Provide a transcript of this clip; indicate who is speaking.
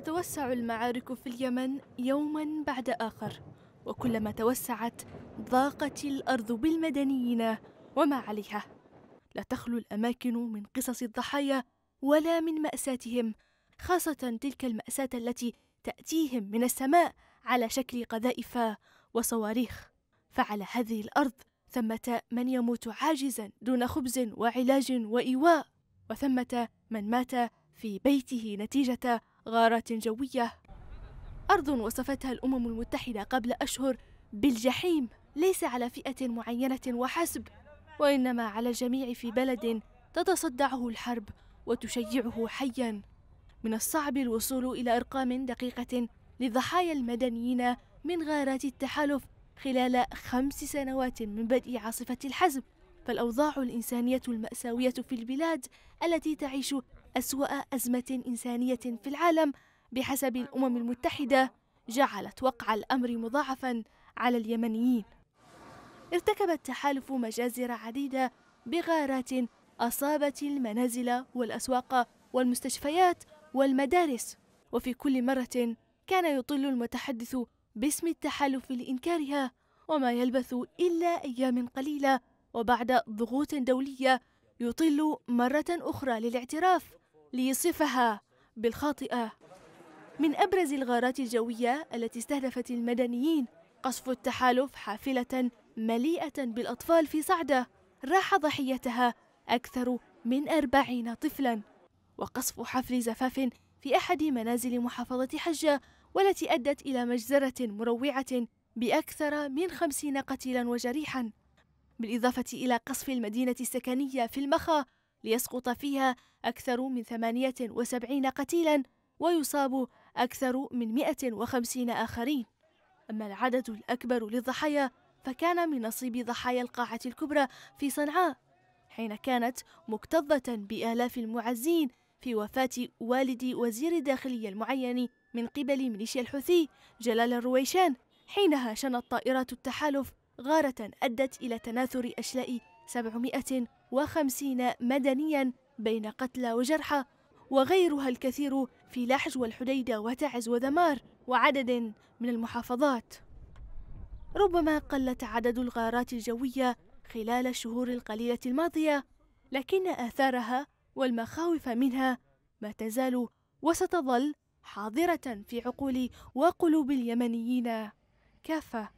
Speaker 1: تتوسع المعارك في اليمن يوما بعد آخر وكلما توسعت ضاقت الأرض بالمدنيين وما عليها لا تخلو الأماكن من قصص الضحايا ولا من مأساتهم خاصة تلك المأساة التي تأتيهم من السماء على شكل قذائف وصواريخ فعلى هذه الأرض ثمة من يموت عاجزا دون خبز وعلاج وإيواء وثمة من مات في بيته نتيجة غارات جوية أرض وصفتها الأمم المتحدة قبل أشهر بالجحيم ليس على فئة معينة وحسب وإنما على الجميع في بلد تتصدعه الحرب وتشيعه حيا من الصعب الوصول إلى أرقام دقيقة لضحايا المدنيين من غارات التحالف خلال خمس سنوات من بدء عاصفة الحزب فالأوضاع الإنسانية المأساوية في البلاد التي تعيش أسوأ أزمة إنسانية في العالم بحسب الأمم المتحدة جعلت وقع الأمر مضاعفا على اليمنيين ارتكب التحالف مجازر عديدة بغارات أصابت المنازل والأسواق والمستشفيات والمدارس وفي كل مرة كان يطل المتحدث باسم التحالف لإنكارها وما يلبث إلا أيام قليلة وبعد ضغوط دولية يطل مرة أخرى للاعتراف ليصفها بالخاطئة من أبرز الغارات الجوية التي استهدفت المدنيين قصف التحالف حافلة مليئة بالأطفال في صعدة راح ضحيتها أكثر من أربعين طفلا وقصف حفل زفاف في أحد منازل محافظة حجة والتي أدت إلى مجزرة مروعة بأكثر من خمسين قتيلا وجريحا بالإضافة إلى قصف المدينة السكنية في المخا ليسقط فيها أكثر من 78 قتيلا ويصاب أكثر من 150 آخرين أما العدد الأكبر للضحايا فكان من نصيب ضحايا القاعة الكبرى في صنعاء حين كانت مكتظة بآلاف المعزين في وفاة والد وزير الداخلية المعين من قبل ميليشيا الحوثي جلال الرويشان حينها شنت طائرات التحالف غارة أدت إلى تناثر أشلاء 700 وخمسين مدنيا بين قتلى وجرحى وغيرها الكثير في لحج والحديدة وتعز وذمار وعدد من المحافظات ربما قلت عدد الغارات الجوية خلال الشهور القليلة الماضية لكن آثارها والمخاوف منها ما تزال وستظل حاضرة في عقول وقلوب اليمنيين كافة